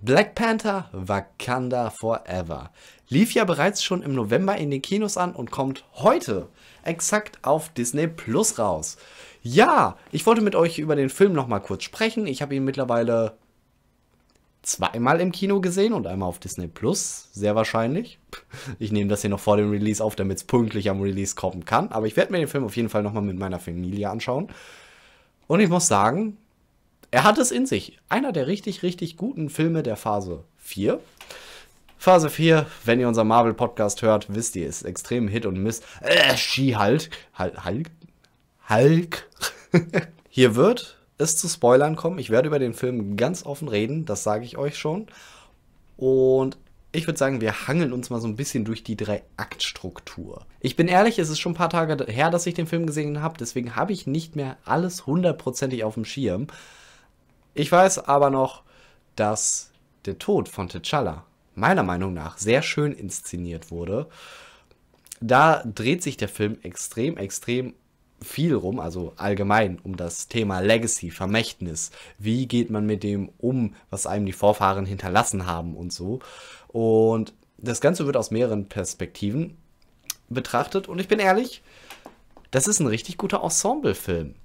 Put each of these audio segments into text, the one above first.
Black Panther Wakanda Forever lief ja bereits schon im November in den Kinos an und kommt heute exakt auf Disney Plus raus. Ja, ich wollte mit euch über den Film nochmal kurz sprechen. Ich habe ihn mittlerweile zweimal im Kino gesehen und einmal auf Disney Plus, sehr wahrscheinlich. Ich nehme das hier noch vor dem Release auf, damit es pünktlich am Release kommen kann. Aber ich werde mir den Film auf jeden Fall nochmal mit meiner Familie anschauen. Und ich muss sagen, er hat es in sich. Einer der richtig, richtig guten Filme der Phase 4. Phase 4, wenn ihr unseren Marvel-Podcast hört, wisst ihr, ist extrem Hit und Mist. Äh, ski hulk Hulk? Hulk? Hulk. Hier wird es zu Spoilern kommen. Ich werde über den Film ganz offen reden, das sage ich euch schon. Und ich würde sagen, wir hangeln uns mal so ein bisschen durch die Drei-Akt-Struktur. Ich bin ehrlich, es ist schon ein paar Tage her, dass ich den Film gesehen habe, deswegen habe ich nicht mehr alles hundertprozentig auf dem Schirm. Ich weiß aber noch, dass der Tod von T'Challa meiner Meinung nach sehr schön inszeniert wurde. Da dreht sich der Film extrem, extrem viel rum, also allgemein um das Thema Legacy, Vermächtnis. Wie geht man mit dem um, was einem die Vorfahren hinterlassen haben und so. Und das Ganze wird aus mehreren Perspektiven betrachtet. Und ich bin ehrlich, das ist ein richtig guter Ensemble-Film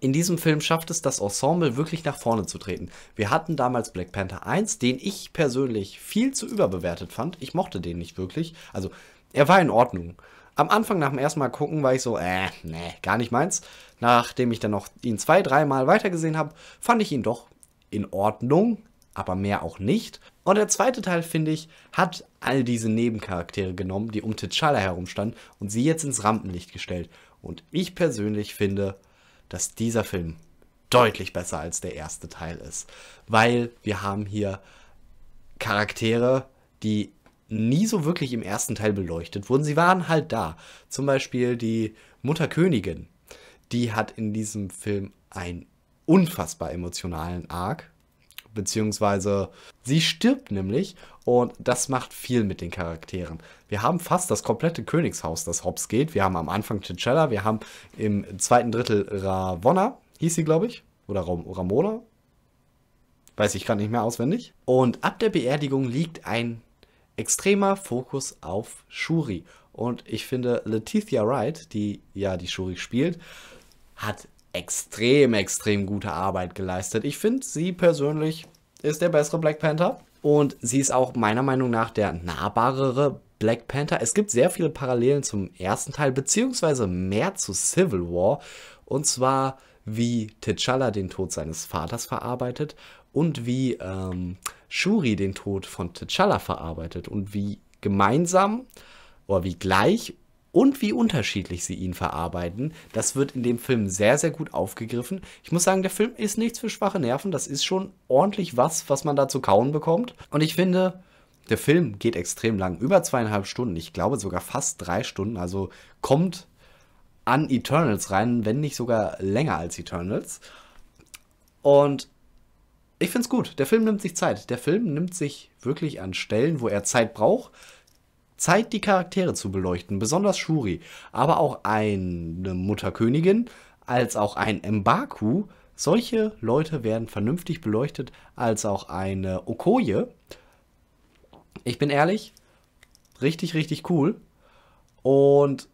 in diesem Film schafft es das Ensemble wirklich nach vorne zu treten. Wir hatten damals Black Panther 1, den ich persönlich viel zu überbewertet fand. Ich mochte den nicht wirklich. Also, er war in Ordnung. Am Anfang nach dem ersten Mal gucken war ich so, äh, nee, gar nicht meins. Nachdem ich dann noch ihn zwei, dreimal weitergesehen habe, fand ich ihn doch in Ordnung, aber mehr auch nicht. Und der zweite Teil, finde ich, hat all diese Nebencharaktere genommen, die um T'Challa herumstanden und sie jetzt ins Rampenlicht gestellt. Und ich persönlich finde, dass dieser Film deutlich besser als der erste Teil ist, weil wir haben hier Charaktere, die nie so wirklich im ersten Teil beleuchtet wurden. Sie waren halt da. Zum Beispiel die Mutterkönigin, die hat in diesem Film einen unfassbar emotionalen Arc, beziehungsweise sie stirbt nämlich und das macht viel mit den Charakteren. Wir haben fast das komplette Königshaus, das Hobbs geht. Wir haben am Anfang T'Challa, wir haben im zweiten Drittel Ravonna, hieß sie, glaube ich, oder Ram Ramona. Weiß ich gerade nicht mehr auswendig. Und ab der Beerdigung liegt ein extremer Fokus auf Shuri. Und ich finde, Letitia Wright, die ja die Shuri spielt, hat extrem, extrem gute Arbeit geleistet. Ich finde, sie persönlich ist der bessere Black Panther. Und sie ist auch meiner Meinung nach der nahbarere Black Panther. Es gibt sehr viele Parallelen zum ersten Teil, beziehungsweise mehr zu Civil War. Und zwar, wie T'Challa den Tod seines Vaters verarbeitet und wie ähm, Shuri den Tod von T'Challa verarbeitet und wie gemeinsam oder wie gleich und wie unterschiedlich sie ihn verarbeiten. Das wird in dem Film sehr, sehr gut aufgegriffen. Ich muss sagen, der Film ist nichts für schwache Nerven. Das ist schon ordentlich was, was man da zu kauen bekommt. Und ich finde, der Film geht extrem lang, über zweieinhalb Stunden, ich glaube sogar fast drei Stunden, also kommt an Eternals rein, wenn nicht sogar länger als Eternals. Und ich finde es gut. Der Film nimmt sich Zeit. Der Film nimmt sich wirklich an Stellen, wo er Zeit braucht, Zeit, die Charaktere zu beleuchten, besonders Shuri, aber auch eine Mutterkönigin, als auch ein Mbaku. Solche Leute werden vernünftig beleuchtet, als auch eine Okoye. Ich bin ehrlich, richtig, richtig cool. Und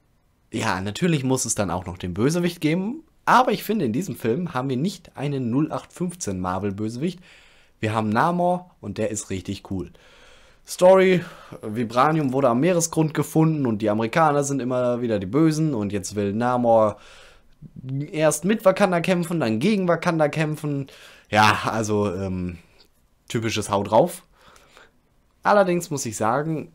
ja, natürlich muss es dann auch noch den Bösewicht geben. Aber ich finde, in diesem Film haben wir nicht einen 0815 Marvel-Bösewicht. Wir haben Namor und der ist richtig cool. Story, Vibranium wurde am Meeresgrund gefunden und die Amerikaner sind immer wieder die Bösen und jetzt will Namor erst mit Wakanda kämpfen, dann gegen Wakanda kämpfen. Ja, also ähm, typisches Hau drauf. Allerdings muss ich sagen,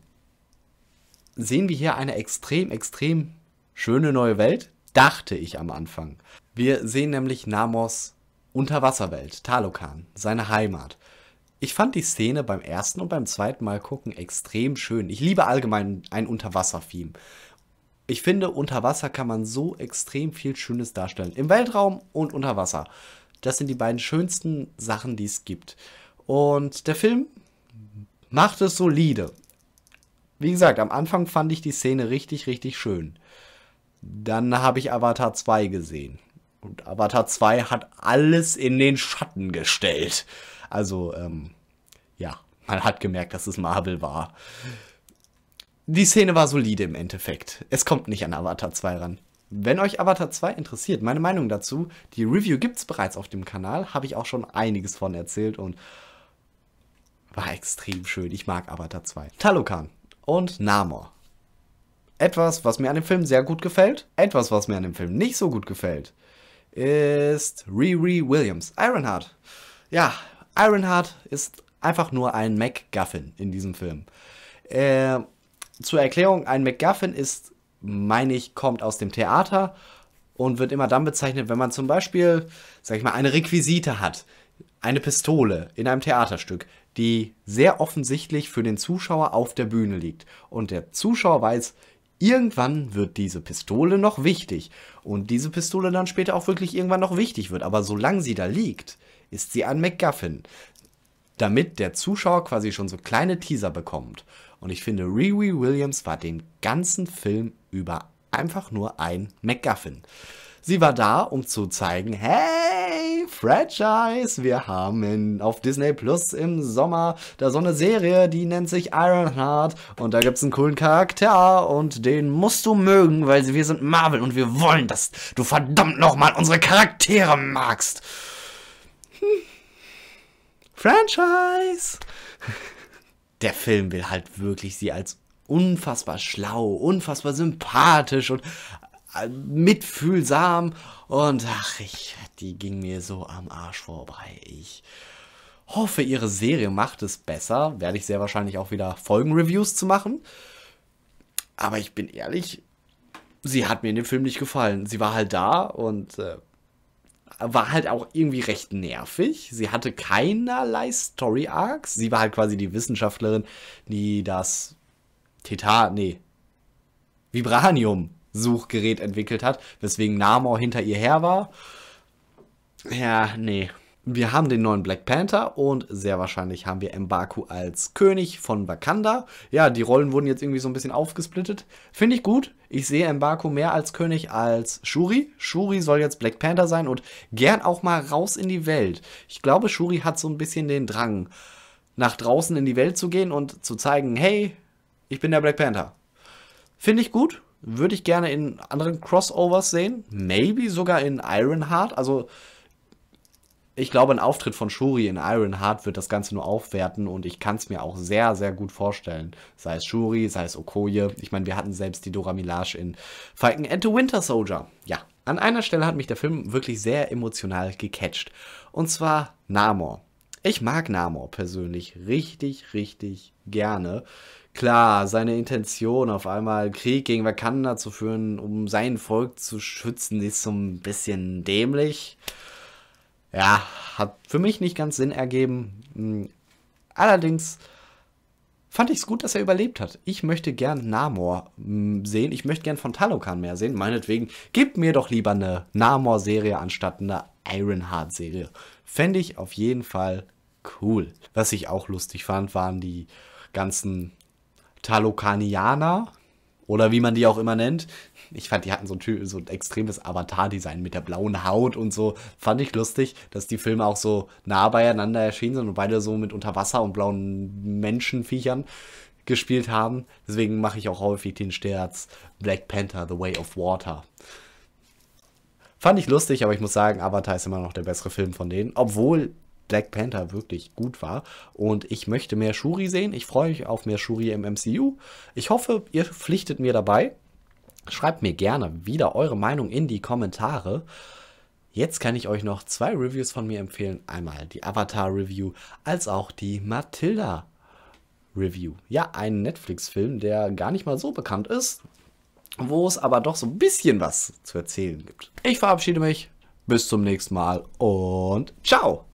sehen wir hier eine extrem, extrem schöne neue Welt, dachte ich am Anfang. Wir sehen nämlich Namors Unterwasserwelt, Talokan, seine Heimat. Ich fand die Szene beim ersten und beim zweiten Mal gucken extrem schön. Ich liebe allgemein ein Unterwasser-Theme. Ich finde, unter Wasser kann man so extrem viel Schönes darstellen. Im Weltraum und unter Wasser. Das sind die beiden schönsten Sachen, die es gibt. Und der Film macht es solide. Wie gesagt, am Anfang fand ich die Szene richtig, richtig schön. Dann habe ich Avatar 2 gesehen. Und Avatar 2 hat alles in den Schatten gestellt. Also, ähm, ja, man hat gemerkt, dass es Marvel war. Die Szene war solide im Endeffekt. Es kommt nicht an Avatar 2 ran. Wenn euch Avatar 2 interessiert, meine Meinung dazu, die Review gibt's bereits auf dem Kanal, habe ich auch schon einiges von erzählt und war extrem schön. Ich mag Avatar 2. Talokan und Namor. Etwas, was mir an dem Film sehr gut gefällt, etwas, was mir an dem Film nicht so gut gefällt, ist Riri Williams, Ironheart. Ja, Ironheart ist einfach nur ein MacGuffin in diesem Film. Äh, zur Erklärung, ein MacGuffin ist, meine ich, kommt aus dem Theater und wird immer dann bezeichnet, wenn man zum Beispiel, sag ich mal, eine Requisite hat, eine Pistole in einem Theaterstück, die sehr offensichtlich für den Zuschauer auf der Bühne liegt. Und der Zuschauer weiß, irgendwann wird diese Pistole noch wichtig. Und diese Pistole dann später auch wirklich irgendwann noch wichtig wird. Aber solange sie da liegt, ist sie ein MacGuffin, damit der Zuschauer quasi schon so kleine Teaser bekommt. Und ich finde, Riri Williams war den ganzen Film über einfach nur ein MacGuffin. Sie war da, um zu zeigen, hey, Franchise, wir haben in, auf Disney Plus im Sommer da so eine Serie, die nennt sich Ironheart und da gibt es einen coolen Charakter und den musst du mögen, weil wir sind Marvel und wir wollen, dass du verdammt nochmal unsere Charaktere magst. Franchise! Der Film will halt wirklich sie als unfassbar schlau, unfassbar sympathisch und äh, mitfühlsam. Und ach, ich, die ging mir so am Arsch vorbei. Ich hoffe, ihre Serie macht es besser. Werde ich sehr wahrscheinlich auch wieder Folgenreviews zu machen. Aber ich bin ehrlich, sie hat mir in dem Film nicht gefallen. Sie war halt da und äh, war halt auch irgendwie recht nervig. Sie hatte keinerlei Story-Arcs. Sie war halt quasi die Wissenschaftlerin, die das Tetar, nee, Vibranium Suchgerät entwickelt hat, weswegen Namor hinter ihr her war. Ja, nee wir haben den neuen Black Panther und sehr wahrscheinlich haben wir Mbaku als König von Wakanda. Ja, die Rollen wurden jetzt irgendwie so ein bisschen aufgesplittet. Finde ich gut. Ich sehe Mbaku mehr als König als Shuri. Shuri soll jetzt Black Panther sein und gern auch mal raus in die Welt. Ich glaube, Shuri hat so ein bisschen den Drang, nach draußen in die Welt zu gehen und zu zeigen, hey, ich bin der Black Panther. Finde ich gut. Würde ich gerne in anderen Crossovers sehen. Maybe sogar in Ironheart. Also ich glaube, ein Auftritt von Shuri in Iron Heart wird das Ganze nur aufwerten und ich kann es mir auch sehr, sehr gut vorstellen. Sei es Shuri, sei es Okoye. Ich meine, wir hatten selbst die Dora Milaje in Falcon and the Winter Soldier. Ja, an einer Stelle hat mich der Film wirklich sehr emotional gecatcht. Und zwar Namor. Ich mag Namor persönlich richtig, richtig gerne. Klar, seine Intention, auf einmal Krieg gegen Wakanda zu führen, um sein Volk zu schützen, ist so ein bisschen dämlich ja, hat für mich nicht ganz Sinn ergeben. Hm. Allerdings fand ich es gut, dass er überlebt hat. Ich möchte gern Namor hm, sehen. Ich möchte gern von Talokan mehr sehen. Meinetwegen, gebt mir doch lieber eine Namor-Serie anstatt eine Ironheart-Serie. Fände ich auf jeden Fall cool. Was ich auch lustig fand, waren die ganzen Talokanianer, oder wie man die auch immer nennt. Ich fand, die hatten so ein, so ein extremes Avatar-Design mit der blauen Haut und so. Fand ich lustig, dass die Filme auch so nah beieinander erschienen sind und beide so mit Unterwasser und blauen Menschenviechern gespielt haben. Deswegen mache ich auch häufig den Sterz Black Panther, The Way of Water. Fand ich lustig, aber ich muss sagen, Avatar ist immer noch der bessere Film von denen. Obwohl Black Panther wirklich gut war. Und ich möchte mehr Shuri sehen. Ich freue mich auf mehr Shuri im MCU. Ich hoffe, ihr pflichtet mir dabei. Schreibt mir gerne wieder eure Meinung in die Kommentare. Jetzt kann ich euch noch zwei Reviews von mir empfehlen. Einmal die Avatar-Review als auch die Matilda-Review. Ja, ein Netflix-Film, der gar nicht mal so bekannt ist, wo es aber doch so ein bisschen was zu erzählen gibt. Ich verabschiede mich. Bis zum nächsten Mal und ciao!